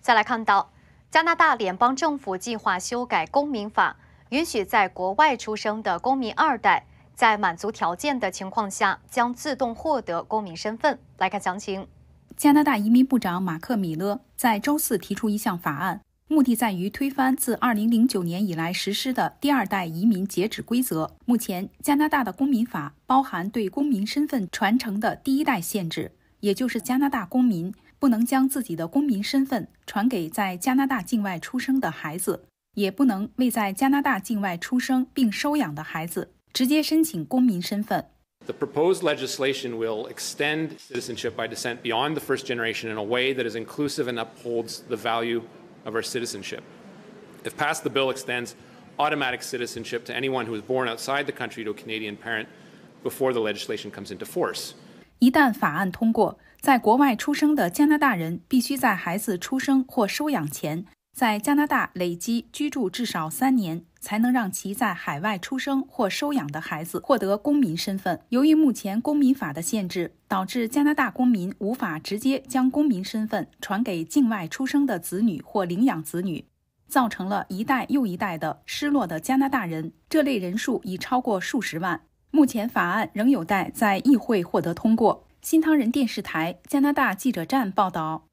再来看到，加拿大联邦政府计划修改公民法，允许在国外出生的公民二代在满足条件的情况下，将自动获得公民身份。来看详情，加拿大移民部长马克·米勒在周四提出一项法案，目的在于推翻自2009年以来实施的第二代移民截止规则。目前，加拿大的公民法包含对公民身份传承的第一代限制，也就是加拿大公民。不能将自己的公民身份传给在加拿大境外出生的孩子，也不能为在加拿大境外出生并收养的孩子直接申请公民身份。The proposed legislation will extend citizenship by descent beyond the first generation in a way that is inclusive and upholds the value of our citizenship. If passed, the bill extends automatic citizenship to anyone who was born outside the country to a Canadian parent before the legislation comes into force. 一旦法案通过，在国外出生的加拿大人必须在孩子出生或收养前，在加拿大累积居住至少三年，才能让其在海外出生或收养的孩子获得公民身份。由于目前公民法的限制，导致加拿大公民无法直接将公民身份传给境外出生的子女或领养子女，造成了一代又一代的失落的加拿大人。这类人数已超过数十万。目前法案仍有待在议会获得通过。新唐人电视台加拿大记者站报道。